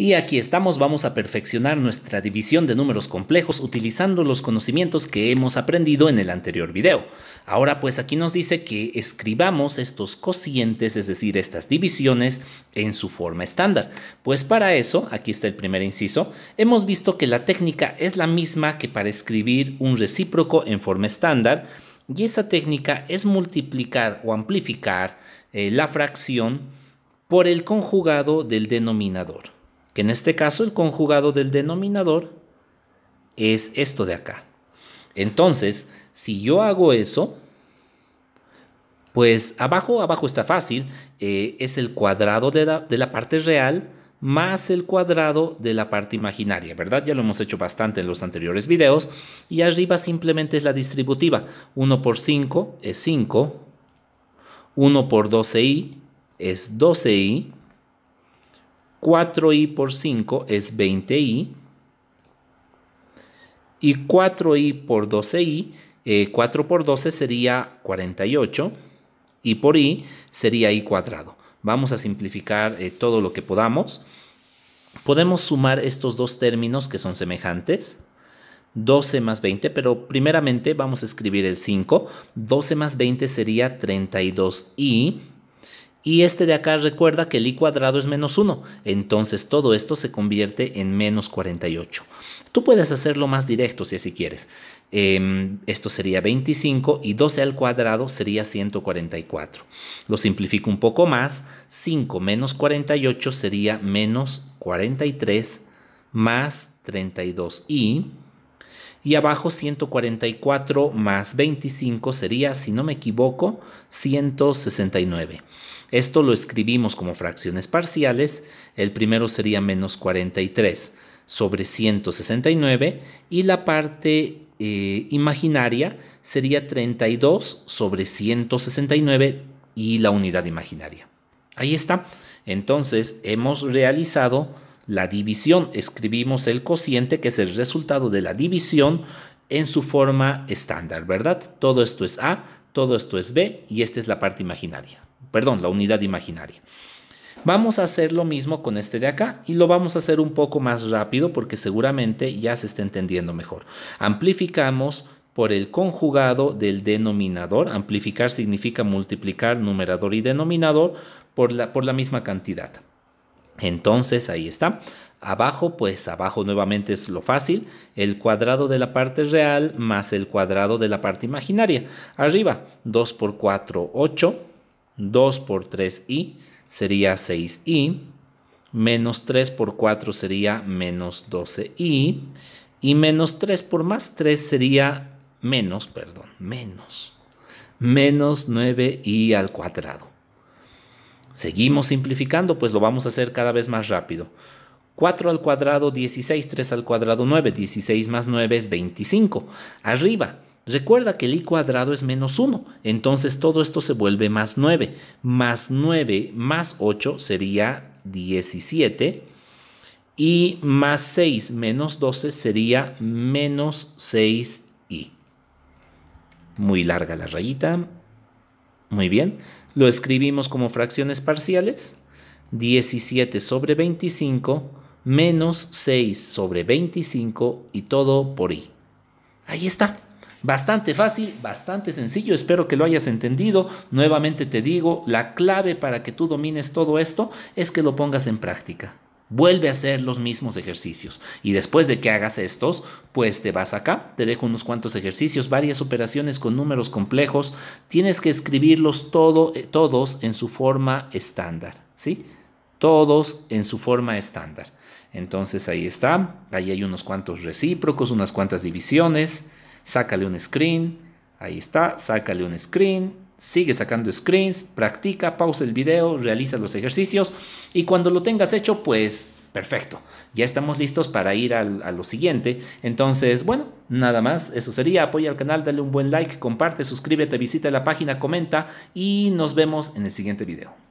Y aquí estamos, vamos a perfeccionar nuestra división de números complejos utilizando los conocimientos que hemos aprendido en el anterior video. Ahora pues aquí nos dice que escribamos estos cocientes, es decir, estas divisiones, en su forma estándar. Pues para eso, aquí está el primer inciso, hemos visto que la técnica es la misma que para escribir un recíproco en forma estándar, y esa técnica es multiplicar o amplificar eh, la fracción por el conjugado del denominador que en este caso el conjugado del denominador es esto de acá. Entonces, si yo hago eso, pues abajo, abajo está fácil, eh, es el cuadrado de la, parte real más el cuadrado de la parte imaginaria, ¿verdad? Ya lo hemos hecho bastante en los anteriores videos. Y arriba simplemente es la distributiva. 1 por 5 es 5. 1 por 12i es 12i. 4i por 5 es 20i. Y 4i por 12i, 4 eh, por 12 sería 48. Y por i sería i cuadrado. Vamos a simplificar eh, todo lo que podamos. Podemos sumar estos dos términos que son semejantes. 12 más 20, pero primeramente vamos a escribir el 5. 12 más 20 sería 32i y este de acá recuerda que el i cuadrado es menos 1, entonces todo esto se convierte en menos 48. Tú puedes hacerlo más directo si así quieres. Em, esto sería 25 y 12 al cuadrado sería 144. Lo simplifico un poco más. 5 menos 48 sería menos 43 más 32i y abajo 144 más 25 sería, si no me equivoco, 169. Esto lo escribimos como fracciones parciales, el primero sería menos 43 sobre 169 y la parte eh, imaginaria sería 32 sobre 169 y la unidad imaginaria. Ahí está. Entonces hemos realizado la división. Escribimos el cociente, que es el resultado de la división, en su forma estándar, ¿verdad? Todo esto es A, todo esto es B y esta es la parte imaginaria. Perdón, la unidad imaginaria. Vamos a hacer lo mismo con este de acá y lo vamos a hacer un poco más rápido porque seguramente ya se está entendiendo mejor. Amplificamos por el conjugado del denominador. Amplificar significa multiplicar numerador y denominador por la, por la misma cantidad. Entonces ahí está. Abajo, pues abajo nuevamente es lo fácil, el cuadrado de la parte real más el cuadrado de la parte imaginaria. Arriba, 2 por 4, 8, 2 por 3i sería 6i, menos 3 por 4 sería menos 12i, y menos 3 por más 3 sería menos, perdón, menos, menos 9i al cuadrado. Seguimos simplificando, pues lo vamos a hacer cada vez más rápido. 4 al cuadrado 16, 3 al cuadrado 9, 16 más 9 es 25. Arriba, recuerda que el i cuadrado es menos 1, entonces todo esto se vuelve más 9. Más 9 más 8 sería 17 y más 6 menos 12 sería menos 6i. Muy larga la rayita. Muy bien lo escribimos como fracciones parciales. 17 sobre 25 menos 6 sobre 25 y todo por i. Ahí está. Bastante fácil, bastante sencillo, espero que lo hayas entendido. Nuevamente te digo, la clave para que tú domines todo esto es que lo pongas en práctica. Vuelve a hacer los mismos ejercicios. Y después de que hagas estos, pues te vas acá, te dejo unos cuantos ejercicios, varias operaciones con números complejos. Tienes que escribirlos todo, eh, todos en su forma estándar. ¿Sí? Todos en su forma estándar. Entonces ahí está. Ahí hay unos cuantos recíprocos, unas cuantas divisiones. Sácale un screen. Ahí está. Sácale un screen sigue sacando screens, practica, pausa el video, realiza los ejercicios y cuando lo tengas hecho, pues perfecto. Ya estamos listos para ir al, a lo siguiente. Entonces, bueno, nada más. Eso sería. Apoya al canal, dale un buen like, comparte, suscríbete, visita la página, comenta y nos vemos en el siguiente video.